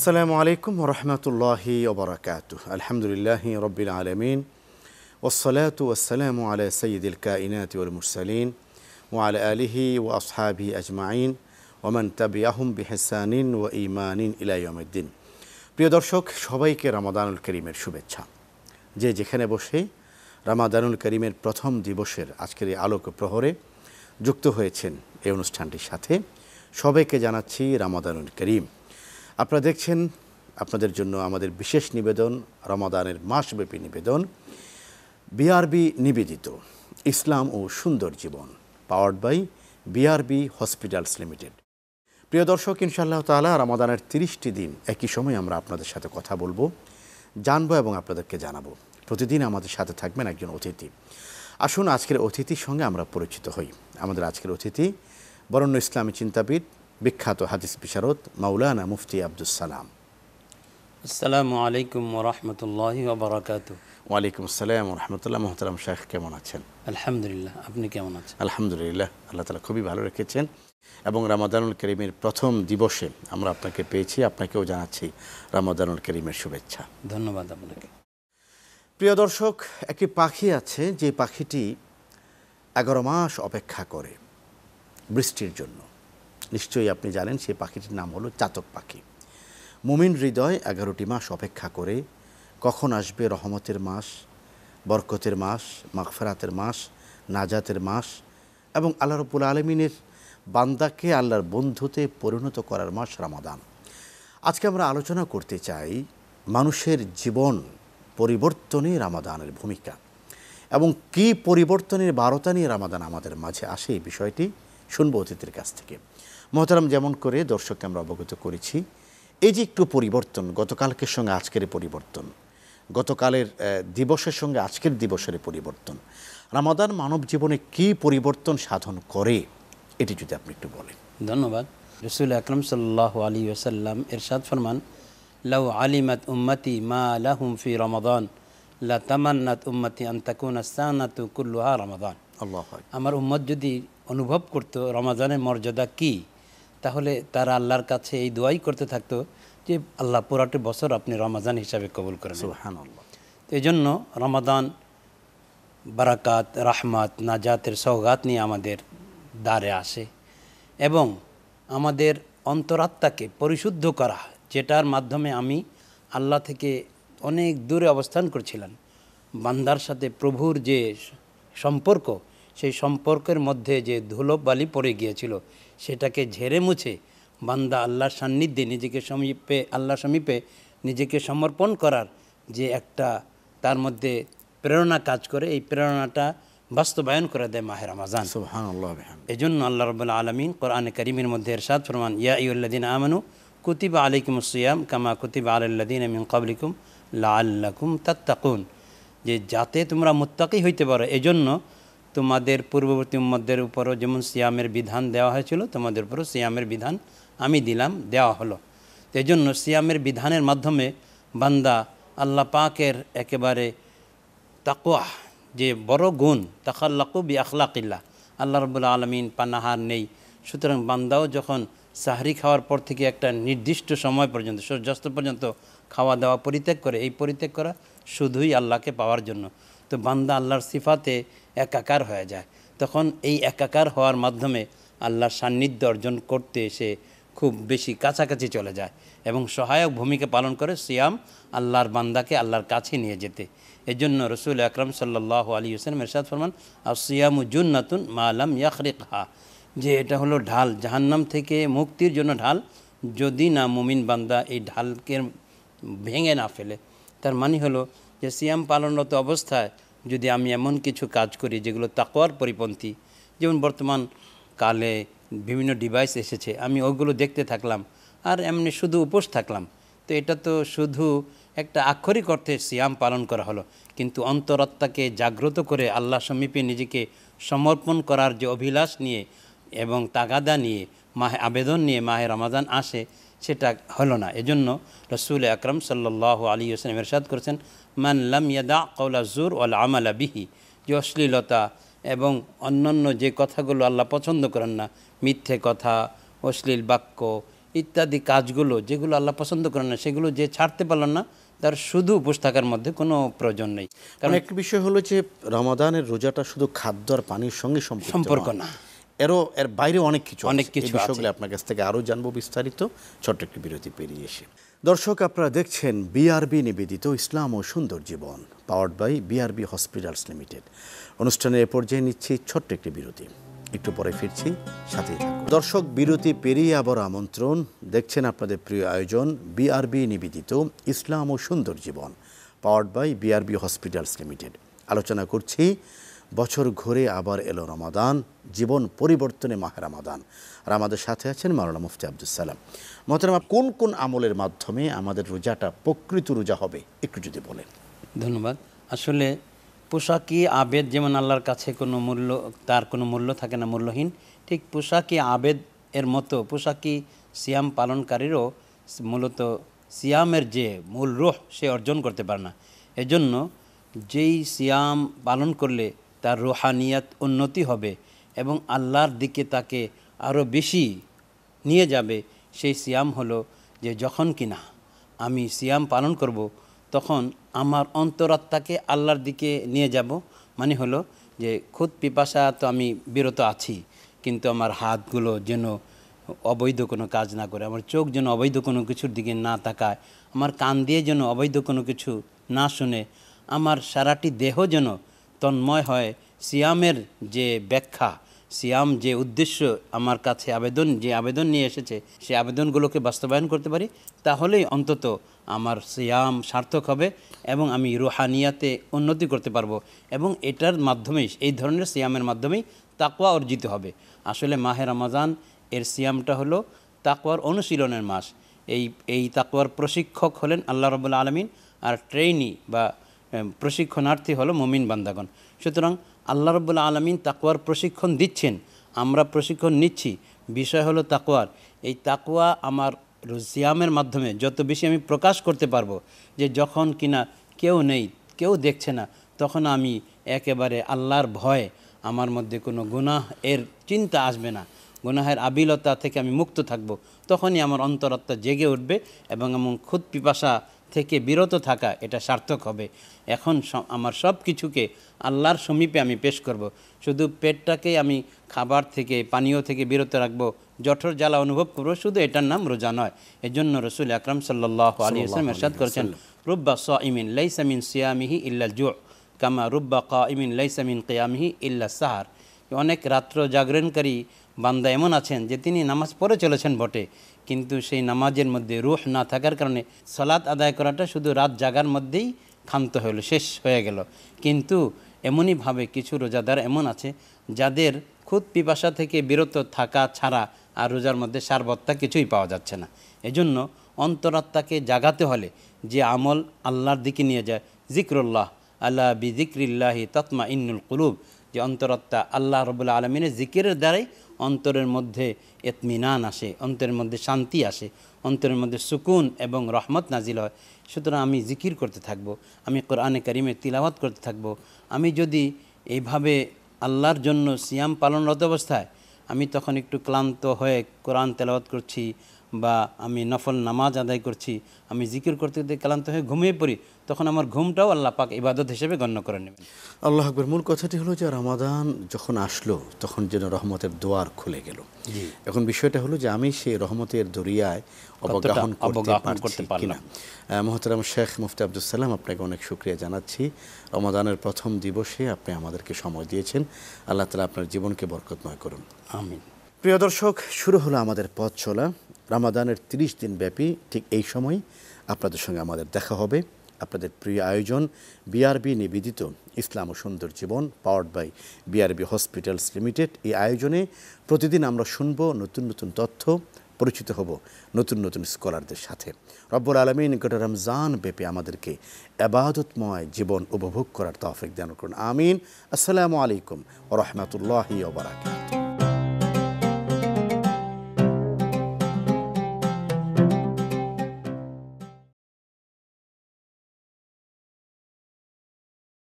আসসালামু আলাইকুম রহমতুল্লাহি ওবরাকাত আলহামদুলিল্লাহ রবিল আলমিন ওসলাত ওসালাম আলা সঈদুল কাইনাত উল মুরসালিন ও আল আলিহি ও আসহাবি আজমাইন ওমান আহম বিহসানিন ও ইমানিন ইলাইমদ্দিন প্রিয় দর্শক সবাইকে রামাদানুল করিমের শুভেচ্ছা যে যেখানে বসে রামাদানুল করিমের প্রথম দিবসের আজকের এই আলোক প্রহরে যুক্ত হয়েছেন এই অনুষ্ঠানটির সাথে সবাইকে জানাচ্ছি রামাদানুল করিম আপনারা দেখছেন আপনাদের জন্য আমাদের বিশেষ নিবেদন রমাদানের মাসব্যাপী নিবেদন বিআরবি নিবেদিত ইসলাম ও সুন্দর জীবন powered by BRB hospitals limited প্রিয় দর্শক ইনশাআল্লাহ তালা রমাদানের তিরিশটি দিন একই সময় আমরা আপনাদের সাথে কথা বলবো জানবো এবং আপনাদেরকে জানাবো প্রতিদিন আমাদের সাথে থাকবেন একজন অতিথি আসুন আজকের অতিথির সঙ্গে আমরা পরিচিত হই আমাদের আজকের অতিথি বরণ্য ইসলামী চিন্তাবিদ বিখ্যাত হাদিস বিশারদ মাওলানা মুফতি আব্দুল সালাম আসসালামু আলাইকুম রহমতুল্লাহ বারাকাত ওয়ালাইকুম আসসালাম রহমতুল্লাহ মোহতারাম শেখ কেমন আছেন আলহামদুলিল্লাহ আপনি কেমন আছেন আলহামদুলিল্লাহ আল্লাহ তালা খুবই ভালো রেখেছেন এবং রামাদানুল করিমের প্রথম দিবসে আমরা আপনাকে পেয়েছি আপনাকেও জানাচ্ছি রামাদানুল করিমের শুভেচ্ছা ধন্যবাদ আপনাকে প্রিয় দর্শক একটি পাখি আছে যে পাখিটি এগারো মাস অপেক্ষা করে বৃষ্টির জন্য নিশ্চয়ই আপনি জানেন সেই পাখিটির নাম হলো চাতক পাখি মুমিন হৃদয় এগারোটি মাস অপেক্ষা করে কখন আসবে রহমতের মাস বরকতের মাস মাগফেরাতের মাস নাজাতের মাস এবং আল্লাহ রবুল আলমিনের বান্দাকে আল্লাহর বন্ধুতে পরিণত করার মাস রামাদান আজকে আমরা আলোচনা করতে চাই মানুষের জীবন পরিবর্তনে রামাদানের ভূমিকা এবং কি পরিবর্তনের বারতা নিয়ে রামাদান আমাদের মাঝে আসে এই বিষয়টি শুনব অতীতের কাছ থেকে মহতারাম যেমন করে দর্শককে আমরা অবগত করেছি এই যে একটু পরিবর্তন গতকালকের সঙ্গে আজকের পরিবর্তন গতকালের দিবসের সঙ্গে আজকের দিবসের পরিবর্তন রামাদান মানব জীবনে কি পরিবর্তন সাধন করে এটি যদি আপনি একটু বলেন ধন্যবাদ রসুল আকরম সাল্লাহ আলী ওসাল্লাম এরশাদ ফরমান লাউ আলিমাত উম্মতি মা আলাহুম ফি রমাদান লা তামান্নাত উম্মতি আন্তাকুন আস্তানাতু কুল্লুহা রমাদান আমার উম্মত যদি অনুভব করত রমাদানের মর্যাদা কী তাহলে তারা আল্লাহর কাছে এই দোয়াই করতে থাকতো যে আল্লাহ পুরাটি বছর আপনি রমাজান হিসাবে কবুল করেন তো এই জন্য রমাদান বারাকাত রাহমাত নাজাতের সৌগাত নিয়ে আমাদের দ্বারে আসে এবং আমাদের অন্তরাত্মাকে পরিশুদ্ধ করা যেটার মাধ্যমে আমি আল্লাহ থেকে অনেক দূরে অবস্থান করছিলাম বান্দার সাথে প্রভুর যে সম্পর্ক সেই সম্পর্কের মধ্যে যে ধুলো বালি পড়ে গিয়েছিল সেটাকে ঝেড়ে মুছে বান্দা আল্লাহর সান্নিধ্যে নিজেকে সমীপে আল্লাহ সমীপে নিজেকে সমর্পণ করার যে একটা তার মধ্যে প্রেরণা কাজ করে এই প্রেরণাটা বাস্তবায়ন করে দেয় মাহের রমাজান এই জন্য আল্লাহ রবুল্লা আলমিন কোরআনে করিমের মধ্যে এরশাদ ফরমান ইয়া ইউল্লাদিন আমানু কুতিবা আলিকুম সিয়াম কামা কুতিবা আলাল্লাদিন আমিন কাবলিকুম লা আল্লাকুম তাত্তাকুন যে যাতে তোমরা মোত্তাকি হইতে পারো এজন্য তোমাদের পূর্ববর্তী উম্মদের উপরও যেমন সিয়ামের বিধান দেওয়া হয়েছিল তোমাদের উপরও সিয়ামের বিধান আমি দিলাম দেওয়া হলো এই জন্য সিয়ামের বিধানের মাধ্যমে বান্দা আল্লাহ পাকের একেবারে তাকোয়া যে বড় গুণ তাকাল্লাকু বি আখলাকিল্লা আল্লাহ রবুল্লা আলমিন পানাহার নেই সুতরাং বান্দাও যখন সাহারি খাওয়ার পর থেকে একটা নির্দিষ্ট সময় পর্যন্ত সূর্যাস্ত পর্যন্ত খাওয়া দাওয়া পরিত্যাগ করে এই পরিত্যাগ করা শুধুই আল্লাহকে পাওয়ার জন্য তো বান্দা আল্লাহর সিফাতে একাকার হয়ে যায় তখন এই একাকার হওয়ার মাধ্যমে আল্লাহর সান্নিধ্য অর্জন করতে সে খুব বেশি কাছাকাছি চলে যায় এবং সহায়ক ভূমিকা পালন করে সিয়াম আল্লাহর বান্দাকে আল্লাহর কাছে নিয়ে যেতে এজন্য রসুল আকরম সাল্লাহ আলী হোসেন মেরসাদ ফরমান আর সিয়ামু মা মালাম ইয়াখরিক হা যে এটা হলো ঢাল জাহান্নাম থেকে মুক্তির জন্য ঢাল যদি না মুমিন বান্দা এই ঢালকে ভেঙে না ফেলে তার মানে হলো যে সিয়াম পালনরত অবস্থায় যদি আমি এমন কিছু কাজ করি যেগুলো তাকওয়ার পরিপন্থী যেমন বর্তমান কালে বিভিন্ন ডিভাইস এসেছে আমি ওগুলো দেখতে থাকলাম আর এমনি শুধু উপোস থাকলাম তো এটা তো শুধু একটা আক্ষরিক অর্থে সিয়াম পালন করা হলো কিন্তু অন্তরত্মাকে জাগ্রত করে আল্লাহ সমীপে নিজেকে সমর্পণ করার যে অভিলাষ নিয়ে এবং তাগাদা নিয়ে মাহে আবেদন নিয়ে মাহে রমাদান আসে সেটা হলো না এজন্য রসুল আকরম সাল্লাহ আলী হোসেন এরশাদ করেছেন মান লাম ইয়াদা কৌলা জুর ওয়াল আমালা বিহি যে অশ্লীলতা এবং অন্যান্য যে কথাগুলো আল্লাহ পছন্দ করেন না মিথ্যে কথা অশ্লীল বাক্য ইত্যাদি কাজগুলো যেগুলো আল্লাহ পছন্দ করেন না সেগুলো যে ছাড়তে পারলেন না তার শুধু উপোস মধ্যে কোনো প্রয়োজন নেই কারণ একটি বিষয় হলো যে রমাদানের রোজাটা শুধু খাদ্য আর পানির সঙ্গে সম্পর্ক না এরও এর বাইরে অনেক কিছু অনেক কিছু বিষয়গুলো আপনার কাছ থেকে আরও জানবো বিস্তারিত ছোট্ট একটি বিরতি পেরিয়ে এসে দর্শক আপনারা দেখছেন বিআরবি নিবেদিত ইসলাম ও সুন্দর জীবন powered by BRB hospitals limited অনুষ্ঠানের এ পর্যায়ে নিচ্ছি ছোট্ট একটি বিরতি একটু পরে ফিরছি সাথে দর্শক বিরতি পেরিয়ে আবার আমন্ত্রণ দেখছেন আপনাদের প্রিয় আয়োজন বিআরবি নিবেদিত ইসলাম ও সুন্দর জীবন powered by BRB hospitals limited আলোচনা করছি বছর ঘুরে আবার এলো রমাদান জীবন পরিবর্তনে মাহে রামাদান আর আমাদের সাথে আছেন মাওলানা মুফতি আব্দুল সালাম মহতরামা কোন কোন আমলের মাধ্যমে আমাদের রোজাটা প্রকৃত রোজা হবে একটু যদি বলেন ধন্যবাদ আসলে পোশাকি আবেদ যেমন আল্লাহর কাছে কোনো মূল্য তার কোনো মূল্য থাকে না মূল্যহীন ঠিক পোশাকি আবেদ এর মতো পোশাকি সিয়াম পালনকারীরও মূলত সিয়ামের যে মূল রোহ সে অর্জন করতে পারে না এজন্য যেই সিয়াম পালন করলে তার রোহানিয়াত উন্নতি হবে এবং আল্লাহর দিকে তাকে আরও বেশি নিয়ে যাবে সেই সিয়াম হলো যে যখন কিনা আমি সিয়াম পালন করব তখন আমার অন্তরাত্মাকে আল্লাহর দিকে নিয়ে যাব মানে হলো যে খুদ পিপাসা তো আমি বিরত আছি কিন্তু আমার হাতগুলো যেন অবৈধ কোনো কাজ না করে আমার চোখ যেন অবৈধ কোনো কিছুর দিকে না তাকায় আমার কান দিয়ে যেন অবৈধ কোনো কিছু না শুনে আমার সারাটি দেহ যেন তন্ময় হয় সিয়ামের যে ব্যাখ্যা সিয়াম যে উদ্দেশ্য আমার কাছে আবেদন যে আবেদন নিয়ে এসেছে সেই আবেদনগুলোকে বাস্তবায়ন করতে পারি তাহলেই অন্তত আমার সিয়াম সার্থক হবে এবং আমি রুহানিয়াতে উন্নতি করতে পারবো এবং এটার মাধ্যমেই এই ধরনের সিয়ামের মাধ্যমেই তাকুয়া অর্জিত হবে আসলে মাহের রমাজান এর সিয়ামটা হলো তাকোয়ার অনুশীলনের মাস এই এই তাকোয়ার প্রশিক্ষক হলেন আল্লাহ রবুল্লা আলমিন আর ট্রেইনি বা প্রশিক্ষণার্থী হলো মমিন বান্দাগণ সুতরাং আল্লাহ রবুল্লা আলমিন তাকুয়ার প্রশিক্ষণ দিচ্ছেন আমরা প্রশিক্ষণ নিচ্ছি বিষয় হলো তাকুয়ার এই তাকুয়া আমার সিয়ামের মাধ্যমে যত বেশি আমি প্রকাশ করতে পারবো যে যখন কিনা কেউ নেই কেউ দেখছে না তখন আমি একেবারে আল্লাহর ভয়ে আমার মধ্যে কোনো গুনাহ এর চিন্তা আসবে না গুনাহের আবিলতা থেকে আমি মুক্ত থাকব তখনই আমার অন্তরাত্মা জেগে উঠবে এবং এমন খুদ পিপাসা থেকে বিরত থাকা এটা সার্থক হবে এখন আমার সব কিছুকে আল্লাহর সমীপে আমি পেশ করব। শুধু পেটটাকে আমি খাবার থেকে পানীয় থেকে বিরত রাখবো জঠর জ্বালা অনুভব করবো শুধু এটার নাম রোজা নয় এর জন্য রসুল আকরাম সাল্লাহ আলী ইসলাম এরশাদ করেছেন রুব্বা স ইমিন লাইসামিন সিয়ামিহি ইল্লা জোর কামা রুব্বা ক ইমিন লাইসামিন কেয়ামিহি ইল্লা সাহার অনেক রাত্র জাগরণকারী বান্দা এমন আছেন যে তিনি নামাজ পড়ে চলেছেন বটে কিন্তু সেই নামাজের মধ্যে রুহ না থাকার কারণে সলাৎ আদায় করাটা শুধু রাত জাগার মধ্যেই ক্ষান্ত হলো শেষ হয়ে গেল কিন্তু এমনইভাবে কিছু রোজাদার এমন আছে যাদের খুদ পিপাসা থেকে বিরত থাকা ছাড়া আর রোজার মধ্যে সারবত্তা কিছুই পাওয়া যাচ্ছে না এজন্য অন্তরাত্মাকে জাগাতে হলে যে আমল আল্লাহর দিকে নিয়ে যায় জিক্রুল্লাহ আল্লাহ বি জিক্রিল্লাহি তৎমা ইন্নুল কুলুব যে অন্তরত্তা আল্লাহ রবুল্লা আলমিনের জিকিরের দ্বারাই অন্তরের মধ্যে এতমিনান আসে অন্তরের মধ্যে শান্তি আসে অন্তরের মধ্যে সুকুন এবং রহমত নাজিল হয় সুতরাং আমি জিকির করতে থাকব। আমি কোরআনে করিমে তিলাবাত করতে থাকব। আমি যদি এইভাবে আল্লাহর জন্য সিয়াম পালনরত অবস্থায় আমি তখন একটু ক্লান্ত হয়ে কোরআন তেলাবাত করছি বা আমি নফল নামাজ আদায় করছি আমি জিকির করতে করতে ক্লান্ত হয়ে ঘুমিয়ে পড়ি তখন আমার ঘুমটাও আল্লাহ পাক ইবাদত হিসেবে গণ্য করে নেবেন আল্লাহ আকবর মূল কথাটি হলো যে রমাদান যখন আসলো তখন যেন রহমতের দোয়ার খুলে গেল এখন বিষয়টা হলো যে আমি সেই রহমতের দরিয়ায় অবগাহন করতে পারি না মহতরাম শেখ মুফতি আব্দুল সালাম আপনাকে অনেক শুক্রিয়া জানাচ্ছি রমাদানের প্রথম দিবসে আপনি আমাদেরকে সময় দিয়েছেন আল্লাহ তালা আপনার জীবনকে বরকতময় করুন আমিন প্রিয় দর্শক শুরু হলো আমাদের পথ চলা রামাদানের তিরিশ দিন ব্যাপী ঠিক এই সময় আপনাদের সঙ্গে আমাদের দেখা হবে আপনাদের প্রিয় আয়োজন বিআরবি নিবেদিত ইসলাম ও সুন্দর জীবন powered by BRB hospitals limited এই আয়োজনে প্রতিদিন আমরা শুনব নতুন নতুন তথ্য পরিচিত হব নতুন নতুন স্কলারদের সাথে রব্বুল আলমী নিকট রমজান ব্যাপী আমাদেরকে আবাদতময় জীবন উপভোগ করার তফিক দান করুন আমিন আসসালামু আলাইকুম ও রহমতুল্লাহি ওবরাকাতুহ